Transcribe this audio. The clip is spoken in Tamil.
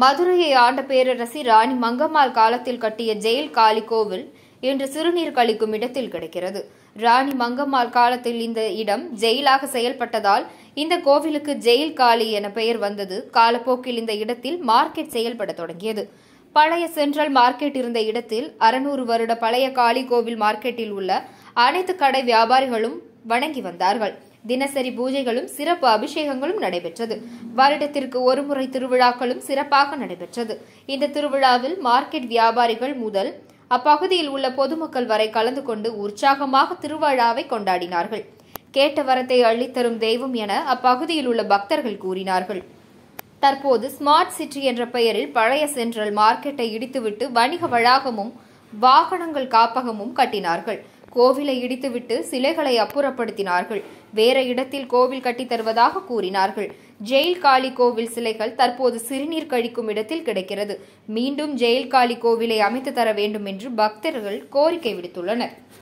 மதுரையை ஆண்ட பேரரசி ராணி மங்கம்மாள் காலத்தில் கட்டிய ஜெயில் காளி கோவில் இன்று சிறுநீர் கழிக்கும் இடத்தில் கிடைக்கிறது ராணி மங்கம்மாள் காலத்தில் இந்த இடம் ஜெயிலாக செயல்பட்டதால் இந்த கோவிலுக்கு ஜெயில் காளி என பெயர் வந்தது காலப்போக்கில் இந்த இடத்தில் மார்க்கெட் செயல்பட தொடங்கியது பழைய சென்ட்ரல் மார்க்கெட் இருந்த இடத்தில் அறநூறு வருட பழைய காளி கோவில் மார்க்கெட்டில் உள்ள அனைத்து கடை வியாபாரிகளும் வணங்கி வந்தார்கள் தினசரி பூஜைகளும் சிறப்பு அபிஷேகங்களும் நடைபெற்றது வருடத்திற்கு ஒருமுறை திருவிழாக்களும் சிறப்பாக நடைபெற்றது இந்த திருவிழாவில் மார்க்கெட் வியாபாரிகள் முதல் அப்பகுதியில் உள்ள பொதுமக்கள் வரை கலந்து கொண்டு உற்சாகமாக திருவிழாவை கொண்டாடினார்கள் கேட்ட வரத்தை அள்ளித்தரும் தெய்வம் என அப்பகுதியில் உள்ள பக்தர்கள் கூறினார்கள் தற்போது ஸ்மார்ட் சிட்டி என்ற பெயரில் பழைய சென்ட்ரல் மார்க்கெட்டை இடித்துவிட்டு வணிக வளாகமும் வாகனங்கள் காப்பகமும் கட்டினார்கள் கோவிலை இடித்துவிட்டு சிலைகளை அப்புறப்படுத்தினார்கள் வேற இடத்தில் கோவில் கட்டித் தருவதாக கூறினார்கள் ஜெயில் காளி கோவில் சிலைகள் தற்போது சிறுநீர் கழிக்கும் இடத்தில் கிடைக்கிறது மீண்டும் ஜெயில் காளி கோவிலை அமைத்து தர வேண்டும் என்று பக்தர்கள் கோரிக்கை விடுத்துள்ளனர்